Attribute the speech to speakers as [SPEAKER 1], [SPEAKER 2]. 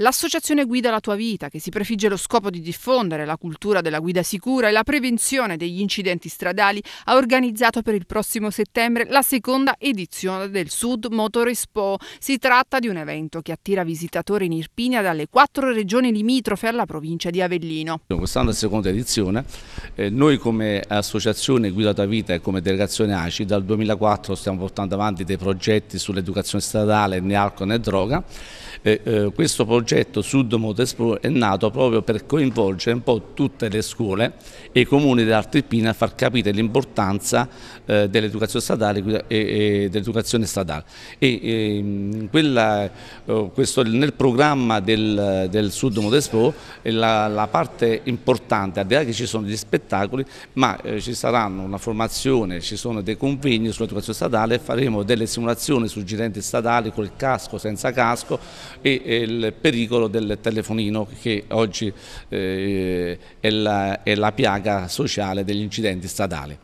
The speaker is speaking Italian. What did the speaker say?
[SPEAKER 1] L'associazione Guida la tua vita, che si prefigge lo scopo di diffondere la cultura della guida sicura e la prevenzione degli incidenti stradali, ha organizzato per il prossimo settembre la seconda edizione del Sud Motor Expo. Si tratta di un evento che attira visitatori in Irpinia dalle quattro regioni limitrofe alla provincia di Avellino.
[SPEAKER 2] Quest'anno è la seconda edizione. Eh, noi come associazione Guida la tua vita e come delegazione ACI dal 2004 stiamo portando avanti dei progetti sull'educazione stradale né alcol né droga eh, eh, questo progetto Sud Motorsport è nato proprio per coinvolgere un po' tutte le scuole e i comuni dell'Artripina a far capire l'importanza eh, dell'educazione stradale e, e dell'educazione stradale. E, ehm, quella, eh, questo, nel programma del, del Sud Motorsport eh, la, la parte importante, al di là che ci sono gli spettacoli, ma eh, ci saranno una formazione, ci sono dei convegni sull'educazione statale, faremo delle simulazioni su girenti statali col casco, senza casco, e il pericolo del telefonino che oggi eh, è la, è la piaga sociale degli incidenti stradali.